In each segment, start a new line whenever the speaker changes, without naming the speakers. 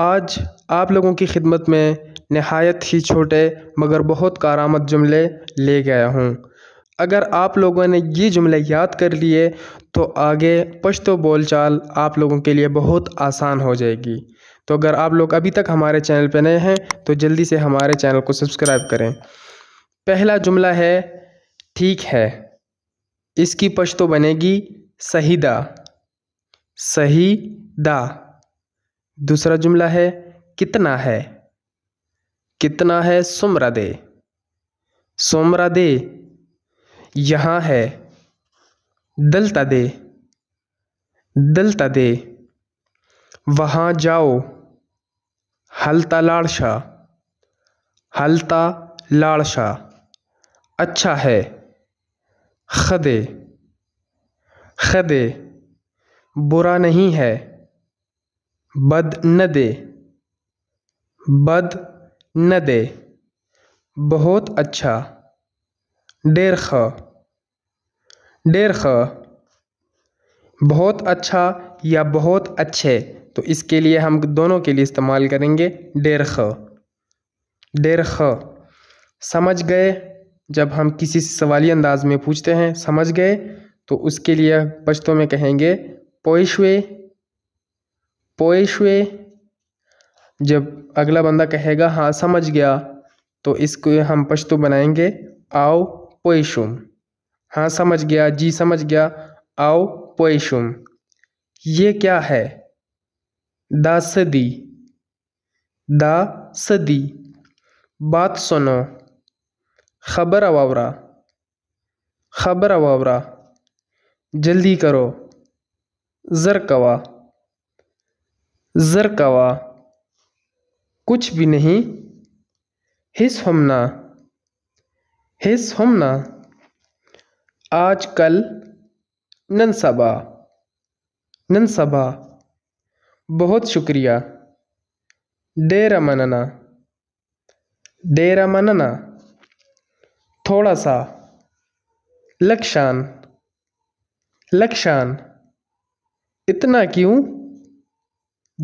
आज आप लोगों की खिदमत में नहायत ही छोटे मगर बहुत कारामद जुमले ले गया हूँ अगर आप लोगों ने ये जुमले याद कर लिए तो आगे पश्तो बोलचाल आप लोगों के लिए बहुत आसान हो जाएगी तो अगर आप लोग अभी तक हमारे चैनल पर नए हैं तो जल्दी से हमारे चैनल को सब्सक्राइब करें पहला जुमला है ठीक है इसकी पश्तो बनेगी सहीदा सही दा दूसरा जुमला है कितना है कितना है सुमरा दे सोमरा दे यहाँ है दलता दे दलता दे वहाँ जाओ हलता लाड़शा हलता लाड़शा अच्छा है खदे खदे बुरा नहीं है बद न दे बद न दे बहुत अच्छा डेर ख डेर ख बहुत अच्छा या बहुत अच्छे तो इसके लिए हम दोनों के लिए इस्तेमाल करेंगे डेर ख डेर ख समझ गए जब हम किसी सवाली अंदाज में पूछते हैं समझ गए तो उसके लिए पश्तों में कहेंगे पोइशवे पोए शुए जब अगला बंदा कहेगा हाँ समझ गया तो इसको हम पश्तो बनाएंगे आओ पोएशुम हाँ समझ गया जी समझ गया आओ पोएशुम ये क्या है दा सदी दा सदी बात सुनो खबर अवावरा खबर अवावरा जल्दी करो जरकवा ज़रकवा कुछ भी नहीं हिस हमना हिस हमना आजकल ननसबा ननसबा बहुत शुक्रिया डेरा मनना डेरा मनना थोड़ा सा लक्षान लक्षान इतना क्यों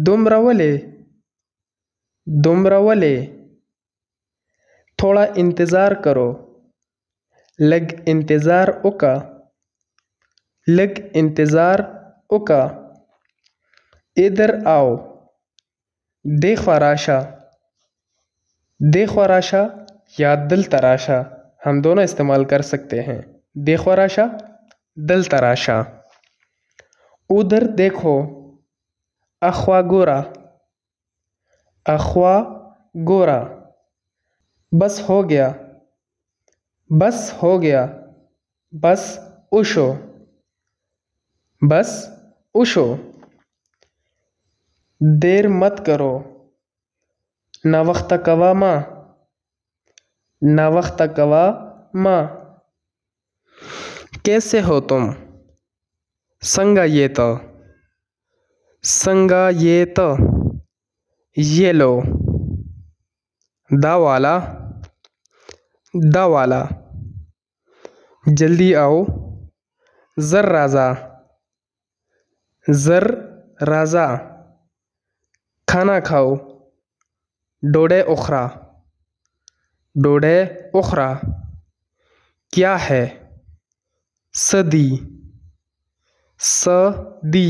دومره ولې دومره ولې تھوڑا انتظار کرو لږ انتظار وکه لږ انتظار وکه ایدر آو دیخوا راشه دیخوا راشه یا دل تراشه हम दोनों इस्तेमाल कर सकते हैं देखो राशा दल तराशा उधर देखो अख्वागोरा अख्वा गोरा बस हो गया बस हो गया बस उशो बस उशो देर मत करो ना वक्त कवा माँ ना वक्त कवा माँ कैसे हो तुम संगा ये तो संगायेत येलो तो, द वाला जल्दी आओ जर राजा जर राजा खाना खाओ डोडे ओखरा डोडे ओखरा क्या है सदी सदी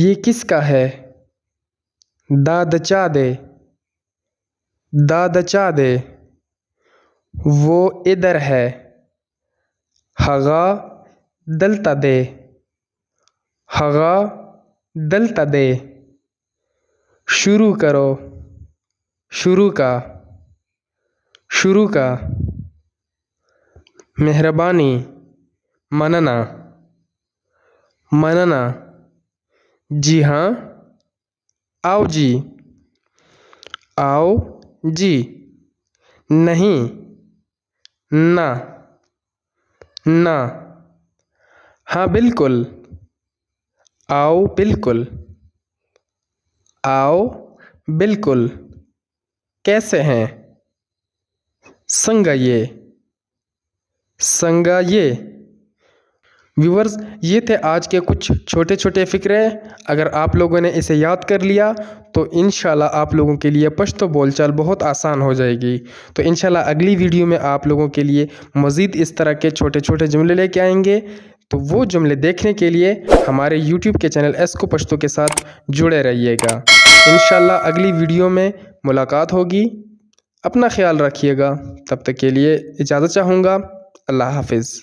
ये किसका है दादचा दे दादचा दे वो इधर है हगा दलता दे हगा दलता दे शुरू करो शुरू का शुरू का मेहरबानी मनना मनना जी हाँ आओ जी आओ जी नहीं ना ना हाँ बिल्कुल आओ बिल्कुल आओ बिल्कुल कैसे हैं संगा ये संगा ये व्यूवर्स ये थे आज के कुछ छोटे छोटे फ़िक्रे अगर आप लोगों ने इसे याद कर लिया तो इन आप लोगों के लिए पश्तो बोलचाल बहुत आसान हो जाएगी तो इन अगली वीडियो में आप लोगों के लिए मज़ीद इस तरह के छोटे छोटे जुमले लेके आएंगे तो वो जुमले देखने के लिए हमारे यूट्यूब के चैनल एसको पश्तो के साथ जुड़े रहिएगा इन अगली वीडियो में मुलाकात होगी अपना ख्याल रखिएगा तब तक के लिए इजाज़त चाहूँगा अल्लाह हाफिज़